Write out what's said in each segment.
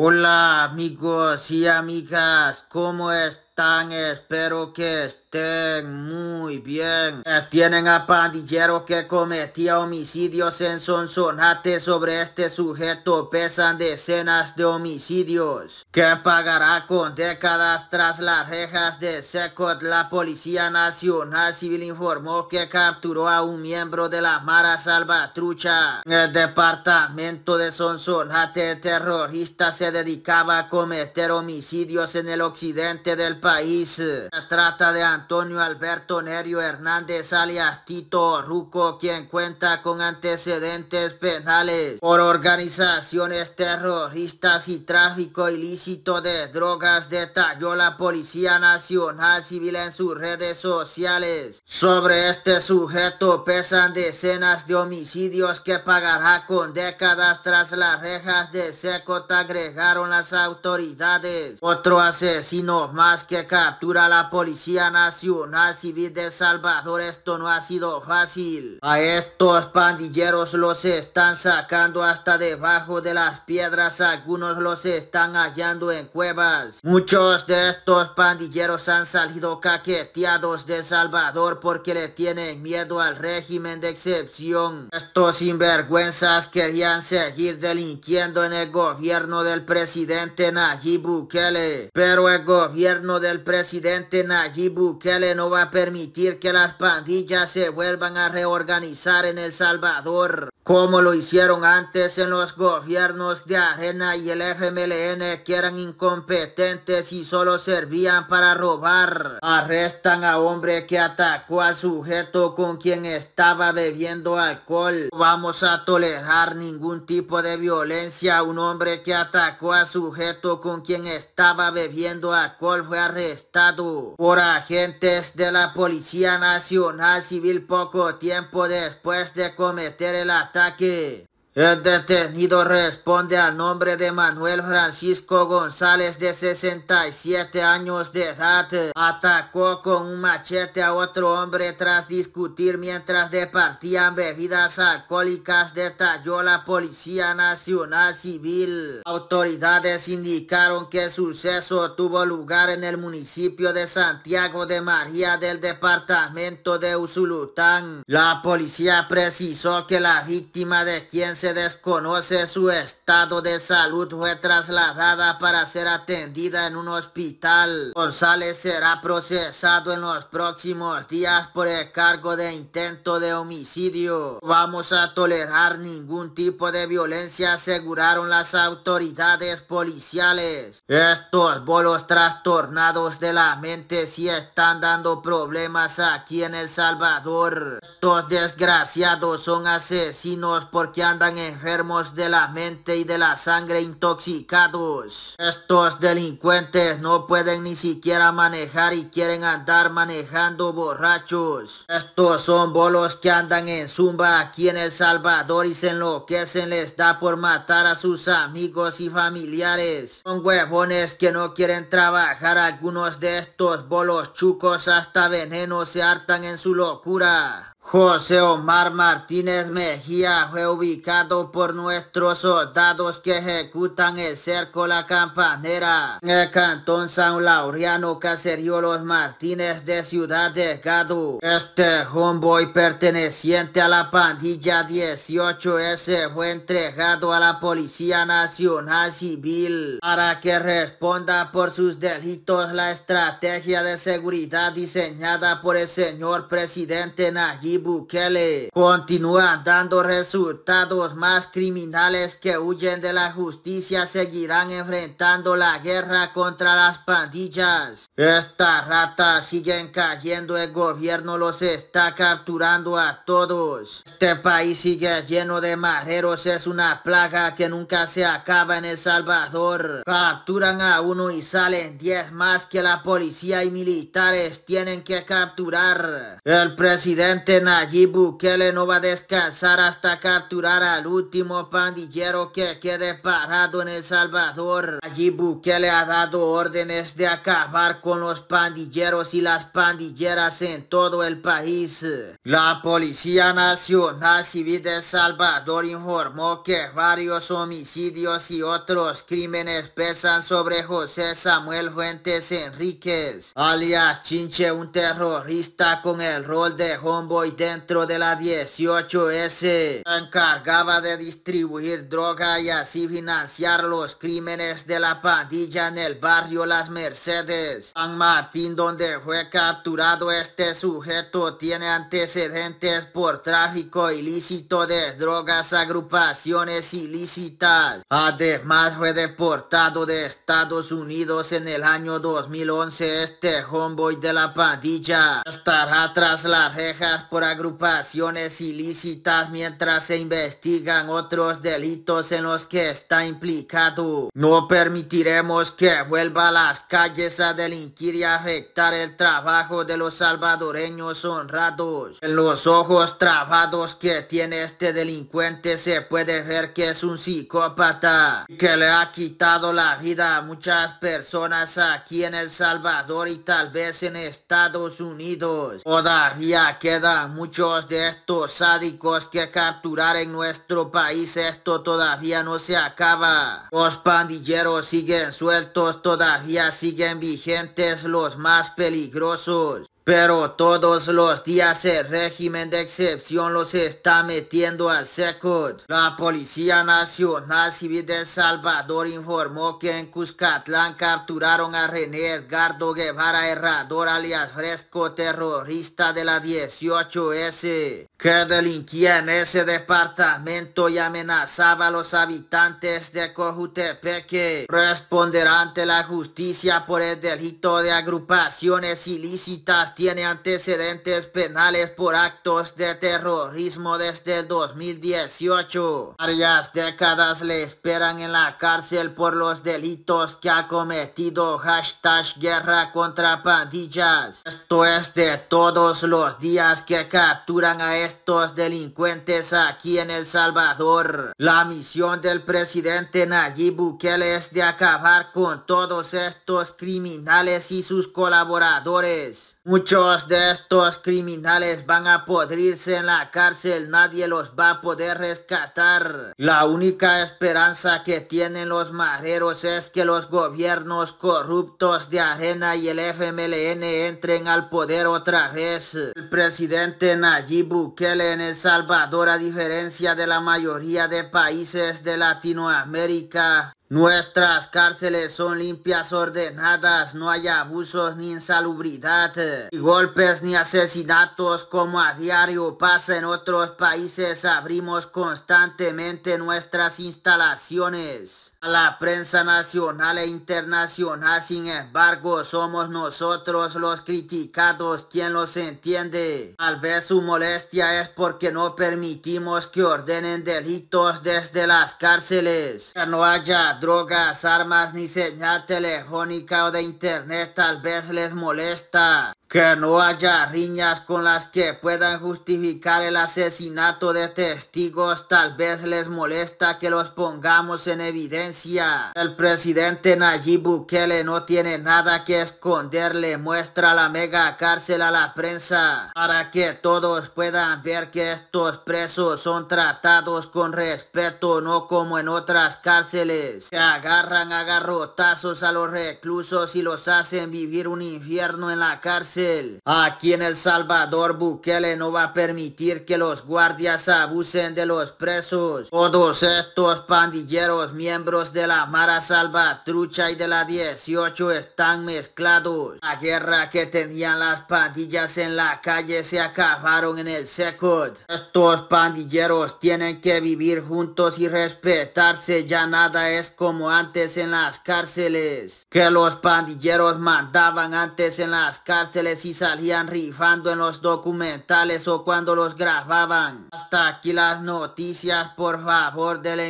Hola amigos y amigas, ¿cómo es Espero que estén muy bien. Eh, tienen a pandillero que cometía homicidios en Sonsonate sobre este sujeto. Pesan decenas de homicidios. Que pagará con décadas tras las rejas de Secot. La Policía Nacional Civil informó que capturó a un miembro de la Mara Salvatrucha. El departamento de Sonsonate terrorista se dedicaba a cometer homicidios en el occidente del país país. Se trata de Antonio Alberto Nerio Hernández alias Tito Ruco, quien cuenta con antecedentes penales por organizaciones terroristas y tráfico ilícito de drogas, detalló la Policía Nacional Civil en sus redes sociales. Sobre este sujeto pesan decenas de homicidios que pagará con décadas tras las rejas de Seco. agregaron las autoridades. Otro asesino más que captura la Policía Nacional Civil de Salvador, esto no ha sido fácil. A estos pandilleros los están sacando hasta debajo de las piedras, algunos los están hallando en cuevas. Muchos de estos pandilleros han salido caqueteados de Salvador porque le tienen miedo al régimen de excepción. Estos sinvergüenzas querían seguir delinquiendo en el gobierno del presidente Nayib Bukele, pero el gobierno de el presidente Nayib Bukele no va a permitir que las pandillas se vuelvan a reorganizar en El Salvador, como lo hicieron antes en los gobiernos de Arena y el FMLN que eran incompetentes y solo servían para robar. Arrestan a hombre que atacó al sujeto con quien estaba bebiendo alcohol. vamos a tolerar ningún tipo de violencia. Un hombre que atacó a sujeto con quien estaba bebiendo alcohol fue arrestado por agentes de la Policía Nacional Civil poco tiempo después de cometer el ataque. El detenido responde al nombre de Manuel Francisco González de 67 años de edad. Atacó con un machete a otro hombre tras discutir mientras departían bebidas alcohólicas, detalló la Policía Nacional Civil. Autoridades indicaron que el suceso tuvo lugar en el municipio de Santiago de María del departamento de Usulután. La policía precisó que la víctima de quien se desconoce su estado de salud fue trasladada para ser atendida en un hospital. González será procesado en los próximos días por el cargo de intento de homicidio. vamos a tolerar ningún tipo de violencia, aseguraron las autoridades policiales. Estos bolos trastornados de la mente sí están dando problemas aquí en El Salvador. Estos desgraciados son asesinos porque andan enfermos de la mente y de la sangre intoxicados. Estos delincuentes no pueden ni siquiera manejar y quieren andar manejando borrachos. Estos son bolos que andan en zumba aquí en El Salvador y se enloquecen, les da por matar a sus amigos y familiares. Son huevones que no quieren trabajar, algunos de estos bolos chucos hasta veneno se hartan en su locura. José Omar Martínez Mejía fue ubicado por nuestros soldados que ejecutan el cerco La Campanera en el cantón San Laureano Los Martínez de Ciudad Delgado. Este homeboy perteneciente a la pandilla 18S fue entregado a la Policía Nacional Civil para que responda por sus delitos la estrategia de seguridad diseñada por el señor presidente Nayib Bukele continúa dando resultados más criminales que huyen de la justicia seguirán enfrentando la guerra contra las pandillas. Estas ratas siguen cayendo, el gobierno los está capturando a todos. Este país sigue lleno de mareros, es una plaga que nunca se acaba en El Salvador. Capturan a uno y salen 10 más que la policía y militares tienen que capturar. El presidente Nayib Bukele no va a descansar hasta capturar al último pandillero que quede parado en El Salvador. Nayib Bukele ha dado órdenes de acabar con los pandilleros y las pandilleras en todo el país. La Policía Nacional Civil de El Salvador informó que varios homicidios y otros crímenes pesan sobre José Samuel Fuentes Enríquez, alias Chinche, un terrorista con el rol de homeboy dentro de la 18S. encargaba de distribuir droga y así financiar los crímenes de la pandilla en el barrio Las Mercedes. San Martín, donde fue capturado este sujeto, tiene antecedentes por tráfico ilícito de drogas, agrupaciones ilícitas. Además, fue deportado de Estados Unidos en el año 2011. Este homeboy de la pandilla estará tras las rejas por agrupaciones ilícitas mientras se investigan otros delitos en los que está implicado. No permitiremos que vuelva a las calles a delinquir y afectar el trabajo de los salvadoreños honrados. En los ojos trabados que tiene este delincuente se puede ver que es un psicópata que le ha quitado la vida a muchas personas aquí en El Salvador y tal vez en Estados Unidos. Todavía queda muchos de estos sádicos que capturar en nuestro país esto todavía no se acaba. Los pandilleros siguen sueltos, todavía siguen vigentes los más peligrosos. Pero todos los días el régimen de excepción los está metiendo al seco. La Policía Nacional Civil de Salvador informó que en Cuscatlán capturaron a René Edgardo Guevara Herrador alias Fresco terrorista de la 18S que delinquía en ese departamento y amenazaba a los habitantes de Cojutepeque. Responderá ante la justicia por el delito de agrupaciones ilícitas tiene antecedentes penales por actos de terrorismo desde el 2018. Varias décadas le esperan en la cárcel por los delitos que ha cometido hashtag guerra contra pandillas. Esto es de todos los días que capturan a estos delincuentes aquí en El Salvador. La misión del presidente Nayib Bukele es de acabar con todos estos criminales y sus colaboradores. Muchos de estos criminales van a podrirse en la cárcel, nadie los va a poder rescatar. La única esperanza que tienen los mareros es que los gobiernos corruptos de Arena y el FMLN entren al poder otra vez. El presidente Nayib Bukele en El Salvador, a diferencia de la mayoría de países de Latinoamérica, Nuestras cárceles son limpias, ordenadas, no hay abusos ni insalubridad, ni golpes ni asesinatos como a diario pasa en otros países. Abrimos constantemente nuestras instalaciones. A la prensa nacional e internacional, sin embargo, somos nosotros los criticados quien los entiende. Tal vez su molestia es porque no permitimos que ordenen delitos desde las cárceles. Que no haya drogas, armas ni señal telefónica o de internet tal vez les molesta. Que no haya riñas con las que puedan justificar el asesinato de testigos. Tal vez les molesta que los pongamos en evidencia. El presidente Nayib Bukele no tiene nada que esconder. Le muestra la mega cárcel a la prensa. Para que todos puedan ver que estos presos son tratados con respeto. No como en otras cárceles. Se agarran agarrotazos a los reclusos y los hacen vivir un infierno en la cárcel. Aquí en El Salvador, Bukele no va a permitir que los guardias abusen de los presos. Todos estos pandilleros, miembros de la Mara Salvatrucha y de la 18 están mezclados. La guerra que tenían las pandillas en la calle se acabaron en el SECOD. Estos pandilleros tienen que vivir juntos y respetarse. Ya nada es como antes en las cárceles. Que los pandilleros mandaban antes en las cárceles si salían rifando en los documentales o cuando los grababan. Hasta aquí las noticias, por favor denle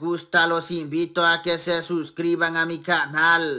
gusta, los invito a que se suscriban a mi canal.